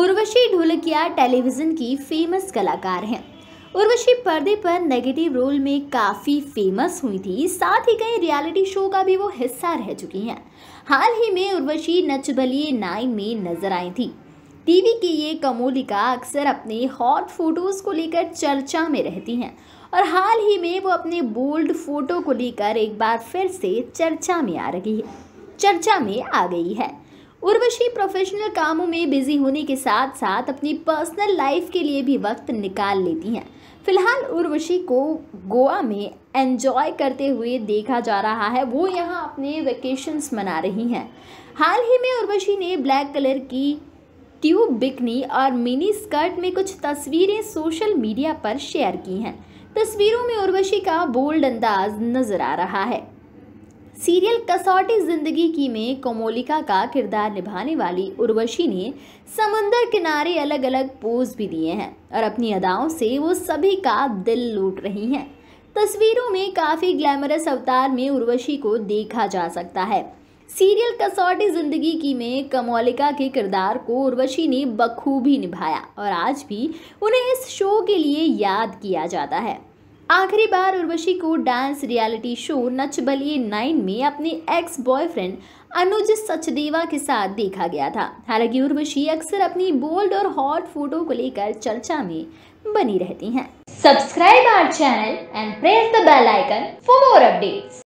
Urvashi Dholakia television की famous कलाकार हैं उर्वशी पर्दे पर नेगेटिव रोल में काफ़ी फेमस हुई थी साथ ही कई रियलिटी शो का भी वो हिस्सा रह चुकी हैं हाल ही में उर्वशी नच बलिए नाइन में नजर आई थी टीवी की ये कमोलिका अक्सर अपने हॉट फोटोज़ को लेकर चर्चा में रहती हैं और हाल ही में वो अपने बोल्ड फोटो को लेकर एक बार फिर से चर्चा में आ रही है चर्चा में आ गई है उर्वशी प्रोफेशनल कामों में बिजी होने के साथ साथ अपनी पर्सनल लाइफ के लिए भी वक्त निकाल लेती हैं फिलहाल उर्वशी को गोवा में एंजॉय करते हुए देखा जा रहा है वो यहाँ अपने वेकेशंस मना रही हैं हाल ही में उर्वशी ने ब्लैक कलर की ट्यूब बिकनी और मिनी स्कर्ट में कुछ तस्वीरें सोशल मीडिया पर शेयर की हैं तस्वीरों में उर्वशी का बोल्ड अंदाज नज़र आ रहा है सीरियल कसौटी जिंदगी की में कोमोलिका का किरदार निभाने वाली उर्वशी ने समंदर किनारे अलग अलग पोज भी दिए हैं और अपनी अदाओं से वो सभी का दिल लूट रही हैं तस्वीरों में काफ़ी ग्लैमरस अवतार में उर्वशी को देखा जा सकता है सीरियल कसौटी जिंदगी की में कमोलिका के किरदार को उर्वशी ने बखूबी निभाया और आज भी उन्हें इस शो के लिए याद किया जाता है आखिरी बार उर्वशी को dance reality show Nach Baliye nine में अपने एक्स बॉयफ्रेंड अनुज सचदेवा के साथ देखा गया था हालांकि उर्वशी अक्सर अपनी बोल्ड और हॉट फोटो को लेकर चर्चा में बनी रहती हैं। Subscribe our channel and press the bell icon for more updates